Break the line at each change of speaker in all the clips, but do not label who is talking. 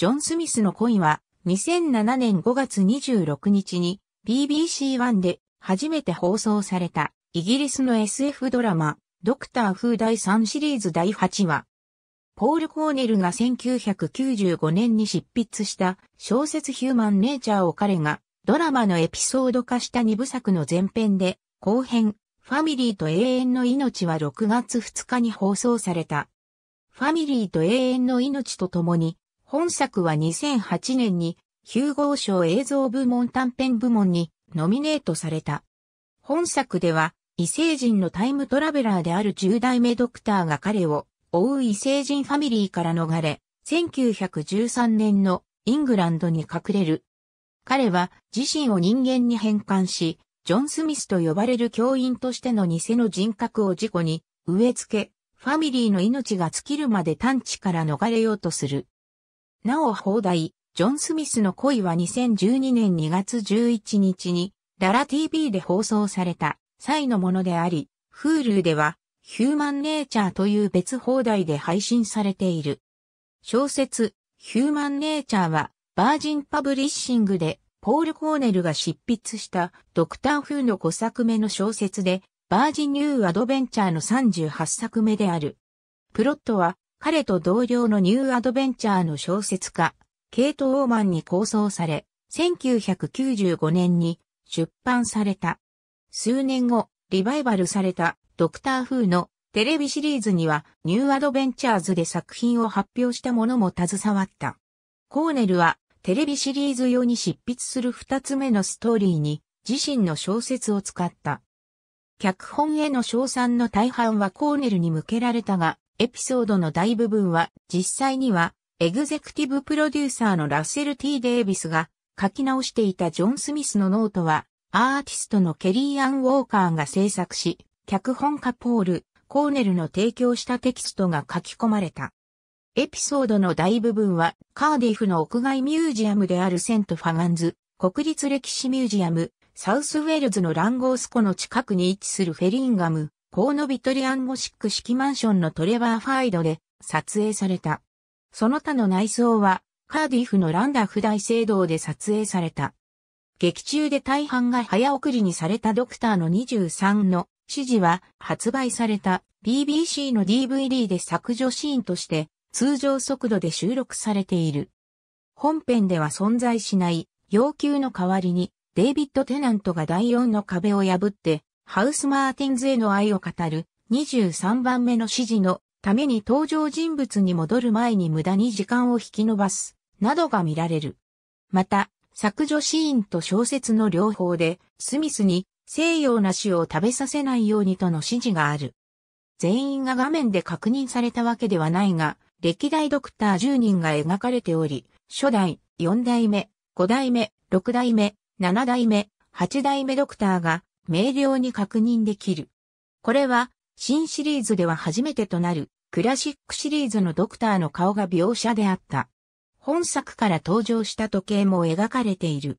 ジョン・スミスの恋は2007年5月26日に BBC1 で初めて放送されたイギリスの SF ドラマドクター・フー第3シリーズ第8話。ポール・コーネルが1995年に執筆した小説ヒューマン・ネイチャーを彼がドラマのエピソード化した2部作の前編で後編ファミリーと永遠の命は6月2日に放送された。ファミリーと永遠の命とともに本作は2008年にヒューゴー賞映像部門短編部門にノミネートされた。本作では異星人のタイムトラベラーである10代目ドクターが彼を追う異星人ファミリーから逃れ、1913年のイングランドに隠れる。彼は自身を人間に変換し、ジョン・スミスと呼ばれる教員としての偽の人格を事故に植え付け、ファミリーの命が尽きるまで探知から逃れようとする。なお放題、ジョン・スミスの恋は2012年2月11日に、ララ TV で放送された際のものであり、Hulu では、ヒューマンネイチャーという別放題で配信されている。小説、ヒューマンネイチャーは、バージンパブリッシングで、ポール・コーネルが執筆したドクター・フーの5作目の小説で、バージン・ニュー・アドベンチャーの38作目である。プロットは、彼と同僚のニューアドベンチャーの小説家、ケイト・オーマンに構想され、1995年に出版された。数年後、リバイバルされたドクター・フーのテレビシリーズにはニューアドベンチャーズで作品を発表した者も携わった。コーネルはテレビシリーズ用に執筆する二つ目のストーリーに自身の小説を使った。脚本への賞賛の大半はコーネルに向けられたが、エピソードの大部分は実際にはエグゼクティブプロデューサーのラッセル・ T・ デイビスが書き直していたジョン・スミスのノートはアーティストのケリー・アン・ウォーカーが制作し、脚本家ポール・コーネルの提供したテキストが書き込まれた。エピソードの大部分はカーディフの屋外ミュージアムであるセント・ファガンズ国立歴史ミュージアムサウスウェールズのランゴース湖の近くに位置するフェリンガムコーノビトリアンゴシック式マンションのトレバーファイドで撮影された。その他の内装はカーディフのランダフ大聖堂で撮影された。劇中で大半が早送りにされたドクターの23の指示は発売された BBC の DVD で削除シーンとして通常速度で収録されている。本編では存在しない要求の代わりにデイビッド・テナントが第4の壁を破ってハウス・マーティンズへの愛を語る23番目の指示のために登場人物に戻る前に無駄に時間を引き伸ばす、などが見られる。また、削除シーンと小説の両方で、スミスに西洋な死を食べさせないようにとの指示がある。全員が画面で確認されたわけではないが、歴代ドクター10人が描かれており、初代、4代目、5代目、6代目、7代目、8代目ドクターが明瞭に確認できる。これは、新シリーズでは初めてとなる、クラシックシリーズのドクターの顔が描写であった。本作から登場した時計も描かれている。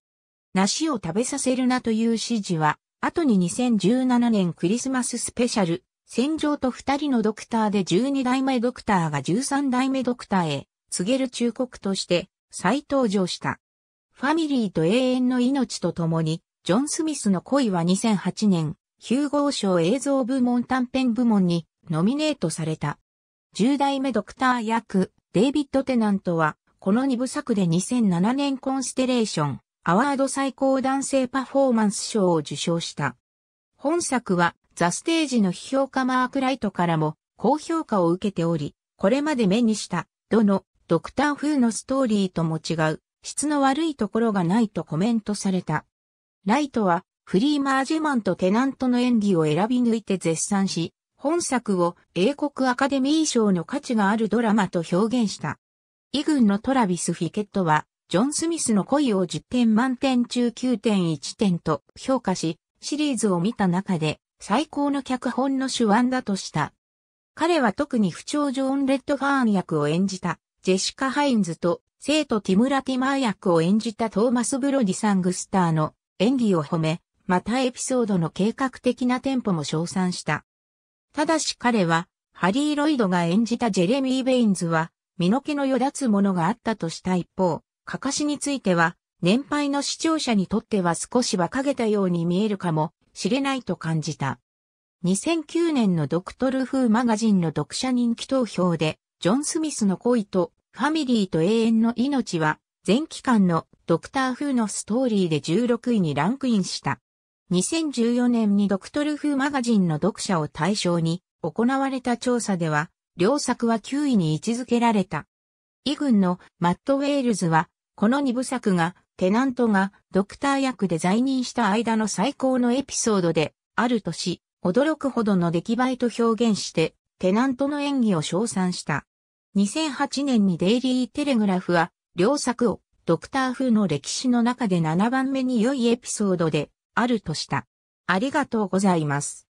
梨を食べさせるなという指示は、後に2017年クリスマススペシャル、戦場と二人のドクターで12代目ドクターが13代目ドクターへ、告げる忠告として、再登場した。ファミリーと永遠の命と共に、ジョン・スミスの恋は2008年、ヒューゴー賞映像部門短編部門にノミネートされた。10代目ドクター役、デイビッド・テナントは、この2部作で2007年コンステレーション、アワード最高男性パフォーマンス賞を受賞した。本作は、ザ・ステージの批評家マーク・ライトからも高評価を受けており、これまで目にした、どの、ドクター風のストーリーとも違う、質の悪いところがないとコメントされた。ライトはフリーマージェマンとテナントの演技を選び抜いて絶賛し、本作を英国アカデミー賞の価値があるドラマと表現した。イグンのトラビス・フィケットは、ジョン・スミスの恋を10点満点中9.1点と評価し、シリーズを見た中で最高の脚本の手腕だとした。彼は特に不調ジョン・レッドファーン役を演じたジェシカ・ハインズと生徒ティム・ラティマー役を演じたトーマス・ブロディ・サングスターの演技を褒め、またエピソードの計画的なテンポも称賛した。ただし彼は、ハリー・ロイドが演じたジェレミー・ベインズは、身の毛のよだつものがあったとした一方、かかしについては、年配の視聴者にとっては少し馬鹿げたように見えるかもしれないと感じた。2009年のドクトル・フーマガジンの読者人気投票で、ジョン・スミスの恋と、ファミリーと永遠の命は、全期間のドクター・フーのストーリーで16位にランクインした。2014年にドクトル・フーマガジンの読者を対象に行われた調査では、両作は9位に位置づけられた。インのマット・ウェールズは、この2部作が、テナントがドクター役で在任した間の最高のエピソードで、あるとし、驚くほどの出来栄えと表現して、テナントの演技を称賛した。2008年にデイリー・テレグラフは、両作をドクター風の歴史の中で7番目に良いエピソードであるとした。ありがとうございます。